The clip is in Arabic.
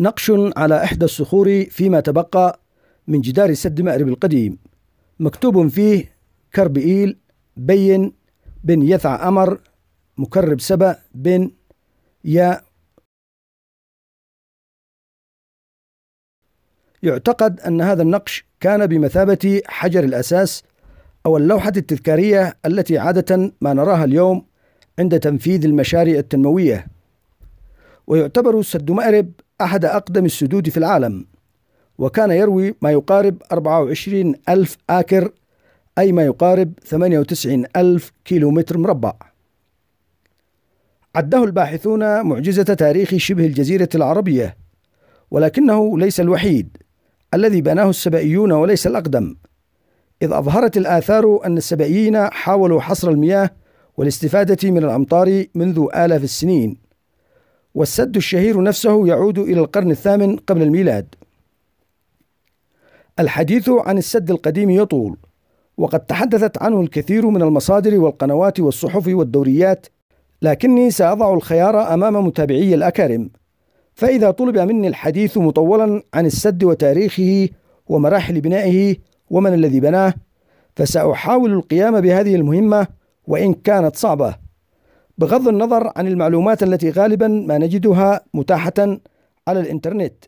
نقش على إحدى الصخور فيما تبقى من جدار سد مأرب القديم مكتوب فيه كربئيل بين بن يثع أمر مكرب سبأ بن يا يعتقد أن هذا النقش كان بمثابة حجر الأساس أو اللوحة التذكارية التي عادة ما نراها اليوم عند تنفيذ المشاريع التنموية ويعتبر سد مأرب أحد أقدم السدود في العالم وكان يروي ما يقارب 24 ألف آكر أي ما يقارب 98 ألف كيلومتر مربع عده الباحثون معجزة تاريخ شبه الجزيرة العربية ولكنه ليس الوحيد الذي بناه السبئيون وليس الأقدم إذ أظهرت الآثار أن السبئيين حاولوا حصر المياه والاستفادة من الأمطار منذ آلاف السنين والسد الشهير نفسه يعود إلى القرن الثامن قبل الميلاد الحديث عن السد القديم يطول وقد تحدثت عنه الكثير من المصادر والقنوات والصحف والدوريات لكني سأضع الخيار أمام متابعي الأكارم فإذا طلب مني الحديث مطولا عن السد وتاريخه ومراحل بنائه ومن الذي بناه فسأحاول القيام بهذه المهمة وإن كانت صعبة بغض النظر عن المعلومات التي غالبا ما نجدها متاحة على الإنترنت